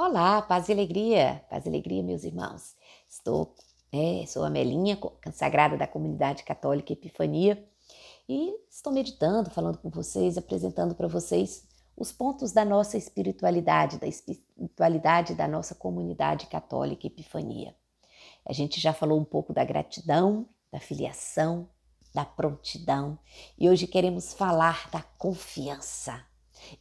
Olá, paz e alegria, paz e alegria, meus irmãos. Estou, é, sou a Melinha, consagrada da comunidade católica Epifania, e estou meditando, falando com vocês, apresentando para vocês os pontos da nossa espiritualidade, da espiritualidade da nossa comunidade católica Epifania. A gente já falou um pouco da gratidão, da filiação, da prontidão, e hoje queremos falar da confiança,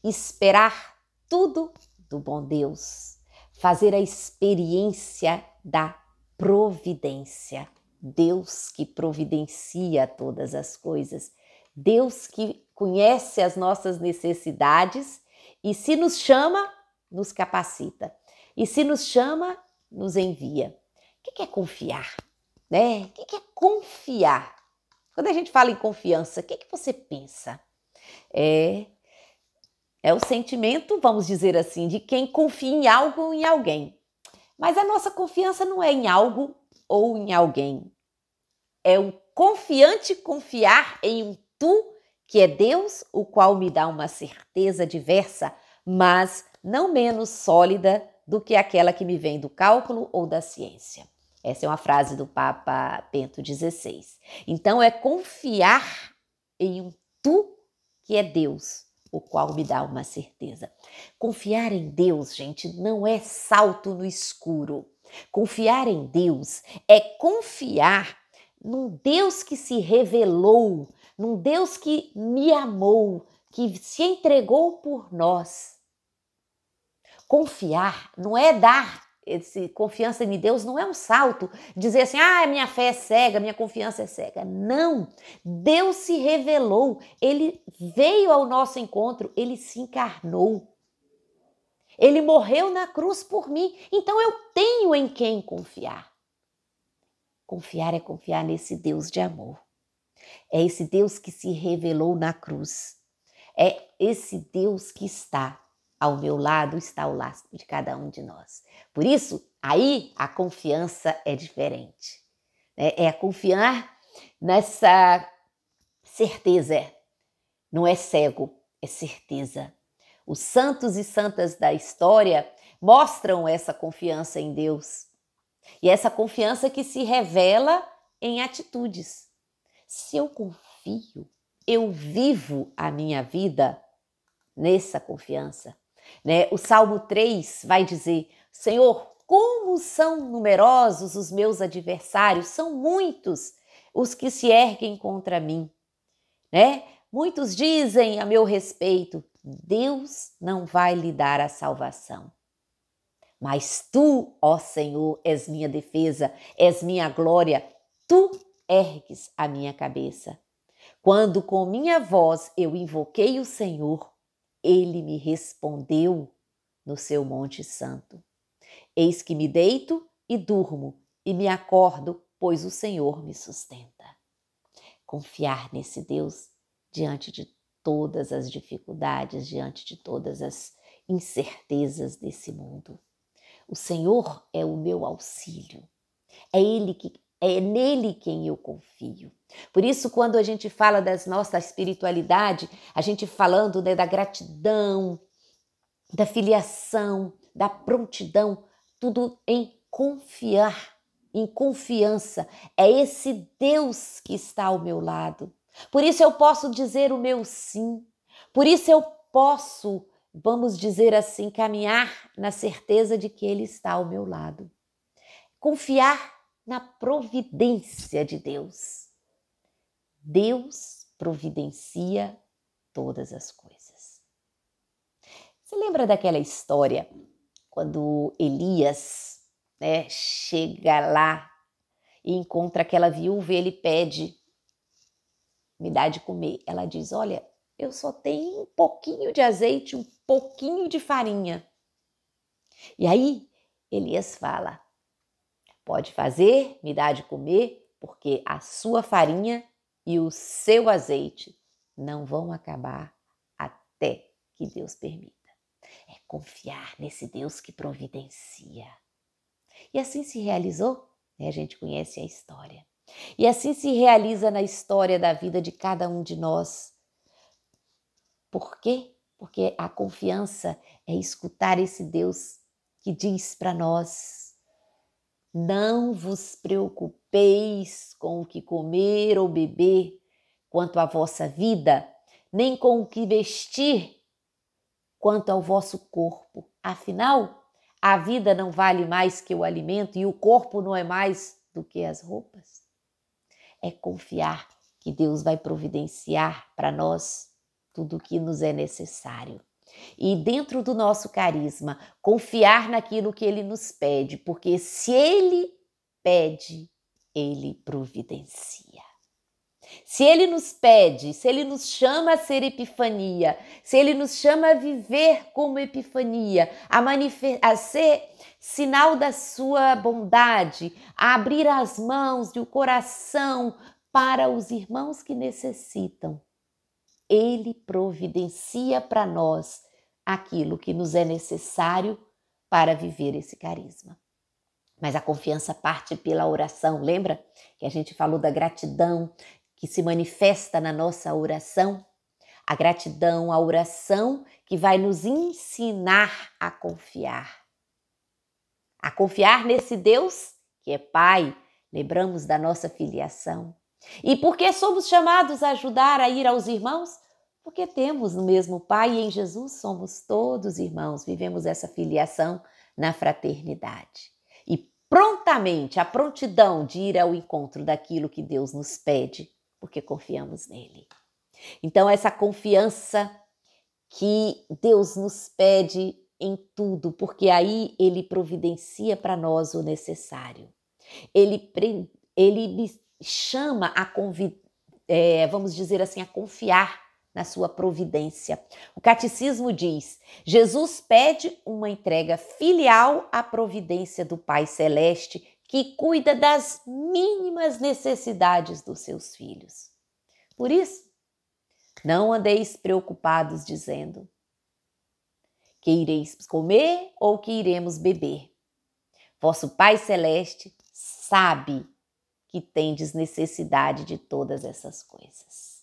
esperar tudo do bom Deus fazer a experiência da providência. Deus que providencia todas as coisas, Deus que conhece as nossas necessidades e se nos chama, nos capacita. E se nos chama, nos envia. O que é confiar? Né? O que é confiar? Quando a gente fala em confiança, o que, é que você pensa? É é o sentimento, vamos dizer assim, de quem confia em algo ou em alguém. Mas a nossa confiança não é em algo ou em alguém. É um confiante confiar em um tu que é Deus, o qual me dá uma certeza diversa, mas não menos sólida do que aquela que me vem do cálculo ou da ciência. Essa é uma frase do Papa Bento XVI. Então é confiar em um tu que é Deus, o qual me dá uma certeza. Confiar em Deus, gente, não é salto no escuro. Confiar em Deus é confiar num Deus que se revelou, num Deus que me amou, que se entregou por nós. Confiar não é dar esse confiança em Deus não é um salto, dizer assim, ah, minha fé é cega, minha confiança é cega. Não! Deus se revelou, ele veio ao nosso encontro, ele se encarnou. Ele morreu na cruz por mim, então eu tenho em quem confiar. Confiar é confiar nesse Deus de amor. É esse Deus que se revelou na cruz. É esse Deus que está ao meu lado está o laço de cada um de nós. Por isso, aí a confiança é diferente. Né? É, confiar nessa certeza. Não é cego, é certeza. Os santos e santas da história mostram essa confiança em Deus. E essa confiança que se revela em atitudes. Se eu confio, eu vivo a minha vida nessa confiança. Né? O Salmo 3 vai dizer: Senhor, como são numerosos os meus adversários, são muitos os que se erguem contra mim. Né? Muitos dizem a meu respeito: Deus não vai lhe dar a salvação. Mas tu, ó Senhor, és minha defesa, és minha glória, tu ergues a minha cabeça. Quando com minha voz eu invoquei o Senhor, ele me respondeu no seu Monte Santo. Eis que me deito e durmo, e me acordo, pois o Senhor me sustenta. Confiar nesse Deus diante de todas as dificuldades, diante de todas as incertezas desse mundo. O Senhor é o meu auxílio. É Ele que é nele quem eu confio. Por isso, quando a gente fala das nossa espiritualidade, a gente falando né, da gratidão, da filiação, da prontidão, tudo em confiar, em confiança. É esse Deus que está ao meu lado. Por isso eu posso dizer o meu sim. Por isso eu posso, vamos dizer assim, caminhar na certeza de que Ele está ao meu lado. Confiar na providência de Deus. Deus providencia todas as coisas. Você lembra daquela história quando Elias né, chega lá e encontra aquela viúva e ele pede: me dá de comer? Ela diz: olha, eu só tenho um pouquinho de azeite, um pouquinho de farinha. E aí Elias fala: Pode fazer, me dá de comer, porque a sua farinha e o seu azeite não vão acabar até que Deus permita. É confiar nesse Deus que providencia. E assim se realizou, né? a gente conhece a história. E assim se realiza na história da vida de cada um de nós. Por quê? Porque a confiança é escutar esse Deus que diz para nós não vos preocupeis com o que comer ou beber, quanto à vossa vida, nem com o que vestir, quanto ao vosso corpo. Afinal, a vida não vale mais que o alimento e o corpo não é mais do que as roupas. É confiar que Deus vai providenciar para nós tudo o que nos é necessário e dentro do nosso carisma, confiar naquilo que ele nos pede, porque se ele pede, ele providencia. Se ele nos pede, se ele nos chama a ser epifania, se ele nos chama a viver como epifania, a, a ser sinal da sua bondade, a abrir as mãos e o coração para os irmãos que necessitam, ele providencia para nós aquilo que nos é necessário para viver esse carisma. Mas a confiança parte pela oração, lembra que a gente falou da gratidão que se manifesta na nossa oração? A gratidão, a oração que vai nos ensinar a confiar. A confiar nesse Deus que é Pai, lembramos da nossa filiação. E porque somos chamados a ajudar a ir aos irmãos? porque temos o mesmo Pai e em Jesus somos todos irmãos, vivemos essa filiação na fraternidade. E prontamente, a prontidão de ir ao encontro daquilo que Deus nos pede, porque confiamos nele. Então, essa confiança que Deus nos pede em tudo, porque aí ele providencia para nós o necessário. Ele, ele me chama a convidar, é, vamos dizer assim, a confiar na sua providência. O catecismo diz: Jesus pede uma entrega filial à providência do Pai Celeste, que cuida das mínimas necessidades dos seus filhos. Por isso, não andeis preocupados dizendo que ireis comer ou que iremos beber. Vosso Pai Celeste sabe que tendes necessidade de todas essas coisas.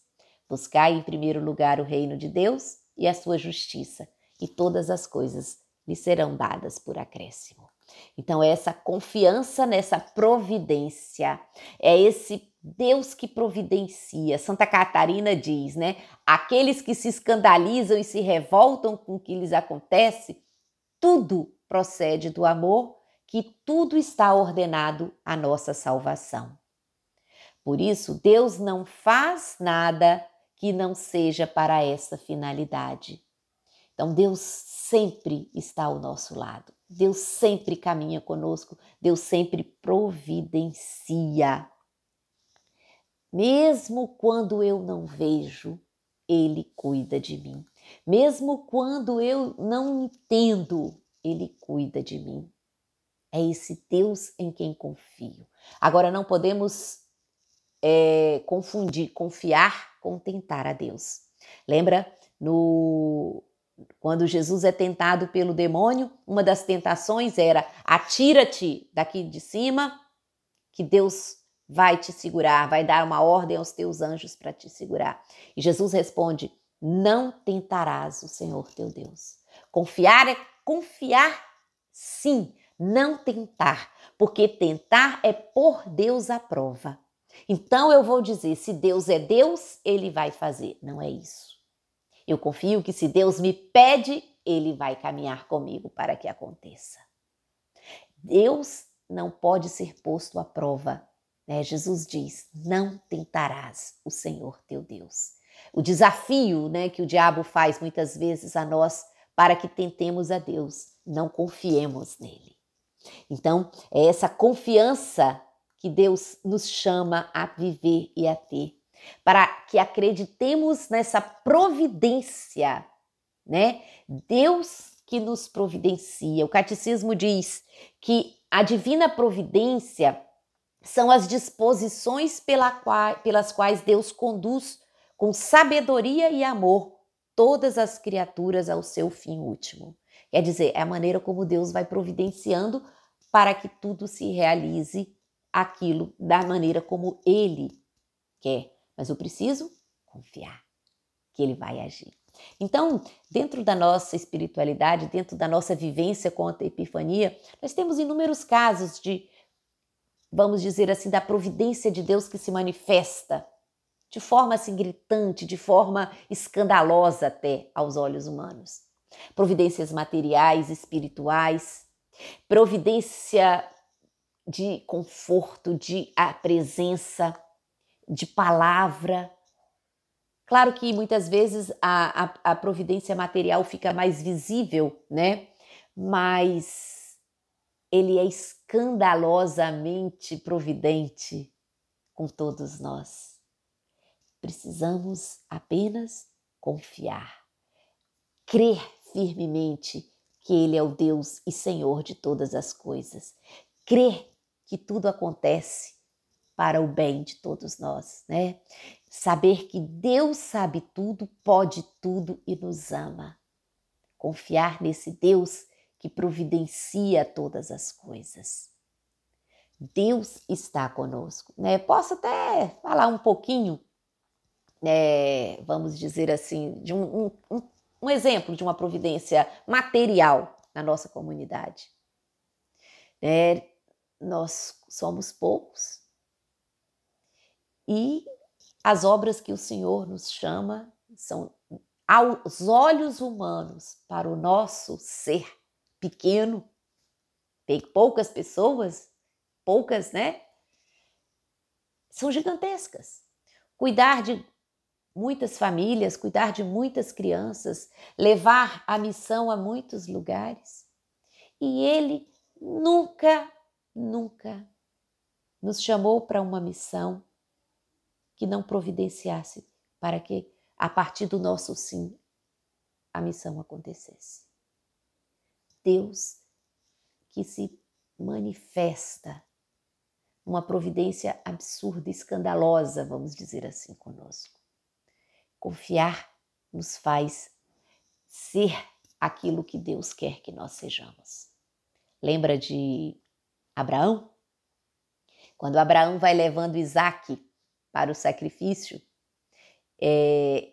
Buscai em primeiro lugar o reino de Deus e a sua justiça, e todas as coisas lhe serão dadas por acréscimo. Então, é essa confiança nessa providência, é esse Deus que providencia. Santa Catarina diz, né? Aqueles que se escandalizam e se revoltam com o que lhes acontece, tudo procede do amor, que tudo está ordenado à nossa salvação. Por isso, Deus não faz nada que não seja para essa finalidade. Então, Deus sempre está ao nosso lado, Deus sempre caminha conosco, Deus sempre providencia. Mesmo quando eu não vejo, Ele cuida de mim. Mesmo quando eu não entendo, Ele cuida de mim. É esse Deus em quem confio. Agora, não podemos é, confundir confiar contentar a Deus. Lembra no quando Jesus é tentado pelo demônio, uma das tentações era: atira-te daqui de cima, que Deus vai te segurar, vai dar uma ordem aos teus anjos para te segurar. E Jesus responde: Não tentarás o Senhor teu Deus. Confiar é confiar sim, não tentar, porque tentar é por Deus à prova. Então eu vou dizer: se Deus é Deus, ele vai fazer. Não é isso. Eu confio que se Deus me pede, ele vai caminhar comigo para que aconteça. Deus não pode ser posto à prova. Né? Jesus diz: não tentarás o Senhor teu Deus. O desafio né, que o diabo faz muitas vezes a nós para que tentemos a Deus, não confiemos nele. Então, é essa confiança que Deus nos chama a viver e a ter, para que acreditemos nessa providência, né? Deus que nos providencia. O catecismo diz que a divina providência são as disposições pela qual, pelas quais Deus conduz com sabedoria e amor todas as criaturas ao seu fim último. Quer dizer, é a maneira como Deus vai providenciando para que tudo se realize aquilo da maneira como ele quer, mas eu preciso confiar que ele vai agir. Então, dentro da nossa espiritualidade, dentro da nossa vivência com a epifania, nós temos inúmeros casos de, vamos dizer assim, da providência de Deus que se manifesta de forma assim gritante, de forma escandalosa até aos olhos humanos. Providências materiais, espirituais, providência de conforto, de a presença, de palavra. Claro que muitas vezes a, a, a providência material fica mais visível, né? Mas ele é escandalosamente providente com todos nós. Precisamos apenas confiar, crer firmemente que Ele é o Deus e Senhor de todas as coisas, crer que tudo acontece para o bem de todos nós, né? Saber que Deus sabe tudo, pode tudo e nos ama. Confiar nesse Deus que providencia todas as coisas. Deus está conosco, né? Posso até falar um pouquinho, né, vamos dizer assim, de um, um, um exemplo de uma providência material na nossa comunidade. É, nós somos poucos e as obras que o Senhor nos chama são aos olhos humanos, para o nosso ser pequeno, tem poucas pessoas, poucas, né? São gigantescas. Cuidar de muitas famílias, cuidar de muitas crianças, levar a missão a muitos lugares. E ele nunca nunca nos chamou para uma missão que não providenciasse para que, a partir do nosso sim, a missão acontecesse. Deus que se manifesta uma providência absurda, escandalosa, vamos dizer assim, conosco. Confiar nos faz ser aquilo que Deus quer que nós sejamos. Lembra de Abraão. Quando Abraão vai levando Isaac para o sacrifício, é,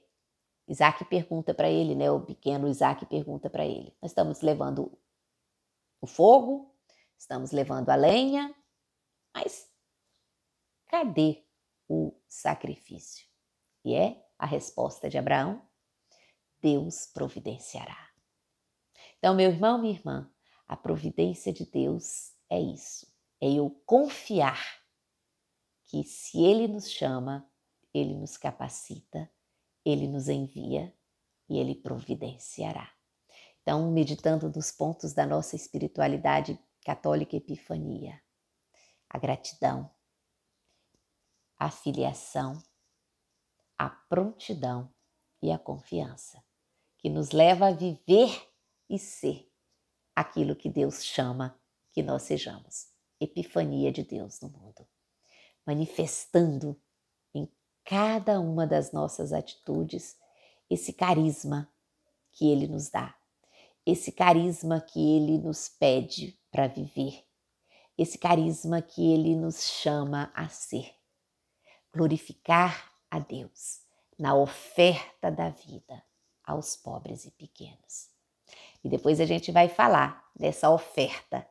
Isaac pergunta para ele, né? O pequeno Isaac pergunta para ele: Nós estamos levando o fogo, estamos levando a lenha, mas cadê o sacrifício? E é a resposta de Abraão: Deus providenciará. Então, meu irmão, minha irmã, a providência de Deus é isso, é eu confiar que se Ele nos chama, Ele nos capacita, Ele nos envia e Ele providenciará. Então, meditando nos pontos da nossa espiritualidade católica epifania, a gratidão, a filiação, a prontidão e a confiança, que nos leva a viver e ser aquilo que Deus chama que nós sejamos epifania de Deus no mundo, manifestando em cada uma das nossas atitudes esse carisma que Ele nos dá, esse carisma que Ele nos pede para viver, esse carisma que Ele nos chama a ser. Glorificar a Deus na oferta da vida aos pobres e pequenos. E depois a gente vai falar dessa oferta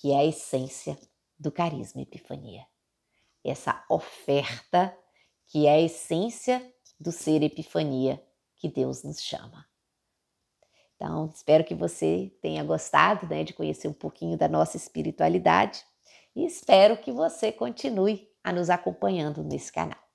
que é a essência do carisma epifania. Essa oferta que é a essência do ser epifania que Deus nos chama. Então, espero que você tenha gostado né, de conhecer um pouquinho da nossa espiritualidade e espero que você continue a nos acompanhando nesse canal.